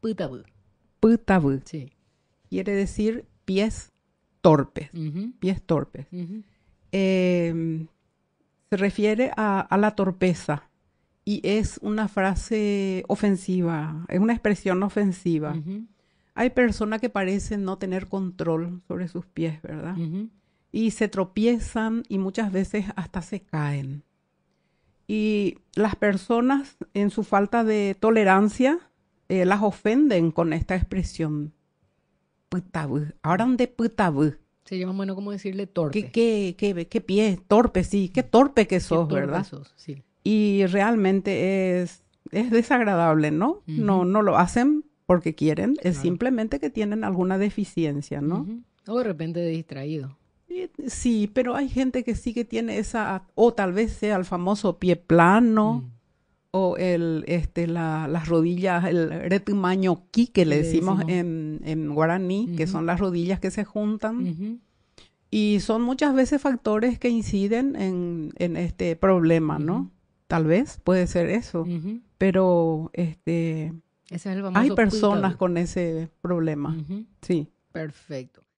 Putabu. Putabu. Quiere decir pies torpes. Pies torpes. Em, se refiere a, la torpeza y es una frase ofensiva, es una expresión ofensiva. Hay personas que parecen no tener control sobre sus pies, ¿verdad? Y se tropiezan y muchas veces hasta se caen. Y las personas en su falta de tolerancia eh, las ofenden con esta expresión. Putabu. hablan de putabu. Se llama bueno como decirle torpe. ¿Qué, qué, qué, pie, torpe, sí, qué torpe que sos, ¿verdad? sí. Y realmente es, es desagradable, ¿no? No no lo hacen porque quieren, es simplemente que tienen alguna deficiencia, ¿no? O de repente distraído. Sí, pero hay gente que sí que tiene esa, o tal vez sea el famoso pie plano, o el, este, las rodillas, el ki que le, decimos, en, en guaraní, que son las rodillas que se juntan. Y son muchas veces factores que inciden en, este problema, ¿no? Tal vez puede ser eso, pero este, hay personas con ese problema, sí. Perfecto.